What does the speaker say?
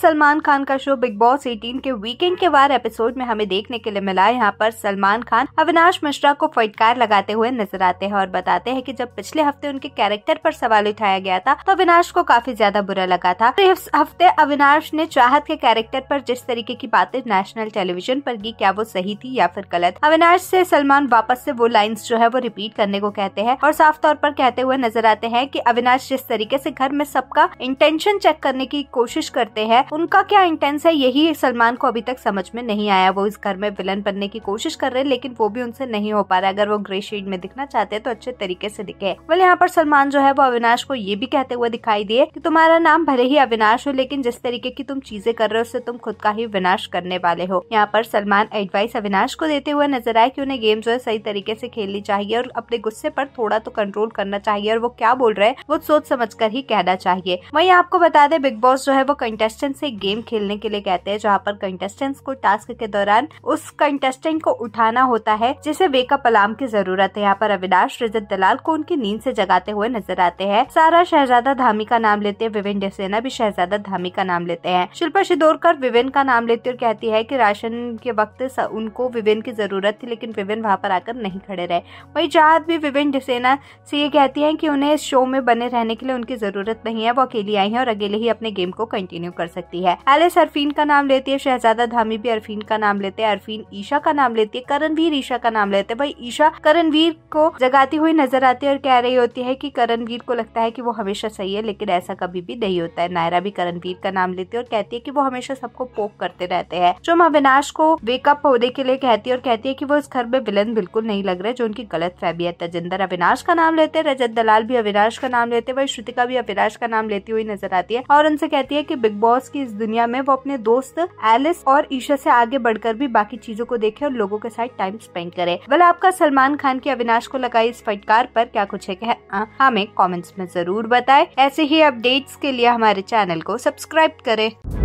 सलमान खान का show big boss 18 के weekend के वार एपिसोड में हमें देखने के लिए मिला यहाँ पर सलमान खान अविनाश मिश्रा को फटकार लगाते हुए नजर आते हैं और बताते हैं कि जब पिछले हफ्ते उनके कैरेक्टर पर सवाल उठाया गया था तो अविनाश को काफी ज्यादा बुरा लगा था तो इस हफ्ते अविनाश ने चाहत के कैरेक्टर पर जिस तरीके की बातें नेशनल टेलीविजन पर की क्या वो सही थी या फिर गलत अविनाश से सलमान वापस से वो लाइन जो है वो रिपीट करने को कहते हैं और साफ तौर पर कहते हुए नजर आते हैं की अविनाश जिस तरीके से घर में सबका इंटेंशन चेक करने की कोशिश करते हैं उनका क्या इंटेंस है यही सलमान को अभी तक समझ में नहीं आया वो इस घर में विलन बनने की कोशिश कर रहे हैं लेकिन वो भी उनसे नहीं हो पा रहा अगर वो ग्रे शेड में दिखना चाहते हैं तो अच्छे तरीके से दिखे वाले यहाँ पर सलमान जो है वो अविनाश को ये भी कहते हुए दिखाई दिए की तुम्हारा नाम भले ही अविनाश हो लेकिन जिस तरीके की तुम चीजें कर रहे हो उससे तुम खुद का ही विनाश करने वाले हो यहाँ पर सलमान एडवाइस अविनाश को देते हुए नजर आए की उन्हें गेम जो है सही तरीके से खेलनी चाहिए और अपने गुस्से पर थोड़ा तो कंट्रोल करना चाहिए और वो क्या बोल रहे हैं वो सोच समझ कर ही कहना चाहिए वही आपको बता दे बिग बॉस जो है वो कंटेस्टेंट से गेम खेलने के लिए कहते हैं जहाँ पर कंटेस्टेंट्स को टास्क के दौरान उस कंटेस्टेंट को उठाना होता है जिसे वेकअप अलार्म की जरूरत है यहाँ पर अविनाश रजत दलाल को उनकी नींद से जगाते हुए नजर आते हैं सारा शहजादा धामी का नाम लेते हैं विविन डेसेना भी शहजादा धामी का नाम लेते हैं शिल्पा शिदोरकर विविन का नाम लेती और कहती है की राशन के वक्त उनको विविन की जरूरत थी लेकिन विविन वहाँ पर आकर नहीं खड़े रहे वही जहाद भी विविन डिसेना से ये कहती है की उन्हें इस शो में बने रहने के लिए उनकी जरूरत नहीं है वो अकेली आई है और अकेले ही अपने गेम को कंटिन्यू कर सकती लेती है एलिस अरफीन का नाम लेती है शहजादा धामी भी अरफीन का नाम लेते हैं अरफीन ईशा का नाम लेती है करणवीर ईशा का नाम लेते हैं भाई ईशा करणवीर को जगाती हुई नजर आती है और कह रही होती है की करणवीर को लगता है की वो हमेशा सही है लेकिन ऐसा कभी भी नहीं होता है नायरा भी करणवीर का नाम लेती है और कहती है की वो हमेशा सबको पोक करते रहते हैं जो अविनाश को वेकअप होने के लिए कहती है और कहती है की वो इस घर में विलन बिल्कुल नहीं लग रहे जो उनकी गलत फैबियत है जिंदर अविनाश का नाम लेते हैं रजत दलाल भी अविनाश का नाम लेते हैं वही श्रुतिका भी अविनाश का नाम लेती हुई नजर आती है और उनसे कहती है की बिग बॉस की की इस दुनिया में वो अपने दोस्त एलिस और ईशा से आगे बढ़कर भी बाकी चीजों को देखे और लोगों के साथ टाइम स्पेंड करे वाले आपका सलमान खान के अविनाश को लगाई इस फटकार पर क्या कुछ है कह हाँ, हमें कमेंट्स में जरूर बताएं ऐसे ही अपडेट्स के लिए हमारे चैनल को सब्सक्राइब करें